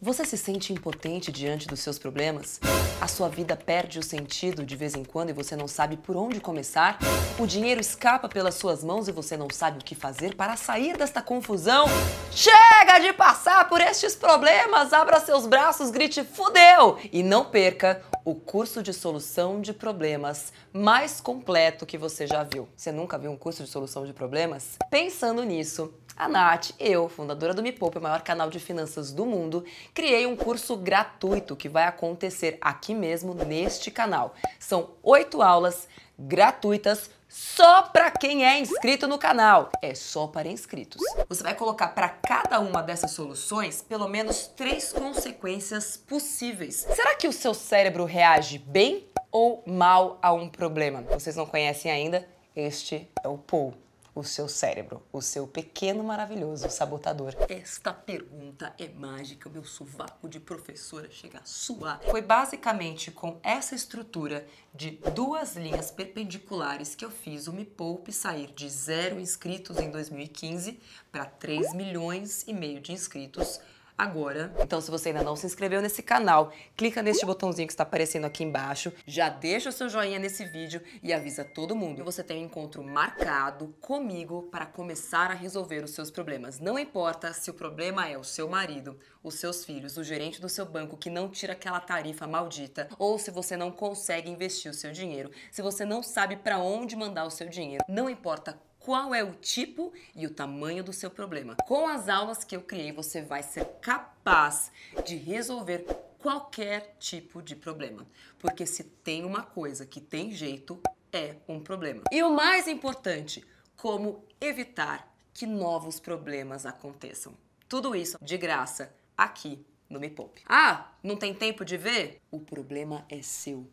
Você se sente impotente diante dos seus problemas? A sua vida perde o sentido de vez em quando e você não sabe por onde começar? O dinheiro escapa pelas suas mãos e você não sabe o que fazer para sair desta confusão? Chega de passar por estes problemas! Abra seus braços, grite fudeu! E não perca o curso de solução de problemas mais completo que você já viu. Você nunca viu um curso de solução de problemas? Pensando nisso, a Nath, eu, fundadora do Me Poupe, o maior canal de finanças do mundo, criei um curso gratuito que vai acontecer aqui mesmo neste canal. São oito aulas gratuitas só para quem é inscrito no canal. É só para inscritos. Você vai colocar para cada uma dessas soluções pelo menos três consequências possíveis. Será que o seu cérebro reage bem ou mal a um problema? Vocês não conhecem ainda? Este é o Paul o seu cérebro, o seu pequeno maravilhoso sabotador? Esta pergunta é mágica, meu sovaco de professora chega a suar. Foi basicamente com essa estrutura de duas linhas perpendiculares que eu fiz o Me Poupe sair de zero inscritos em 2015 para 3 milhões e meio de inscritos agora. Então, se você ainda não se inscreveu nesse canal, clica neste botãozinho que está aparecendo aqui embaixo, já deixa o seu joinha nesse vídeo e avisa todo mundo. Você tem um encontro marcado comigo para começar a resolver os seus problemas. Não importa se o problema é o seu marido, os seus filhos, o gerente do seu banco que não tira aquela tarifa maldita, ou se você não consegue investir o seu dinheiro, se você não sabe para onde mandar o seu dinheiro. Não importa qual é o tipo e o tamanho do seu problema. Com as aulas que eu criei, você vai ser capaz de resolver qualquer tipo de problema. Porque se tem uma coisa que tem jeito, é um problema. E o mais importante, como evitar que novos problemas aconteçam. Tudo isso de graça aqui no Me Poupe. Ah, não tem tempo de ver? O problema é seu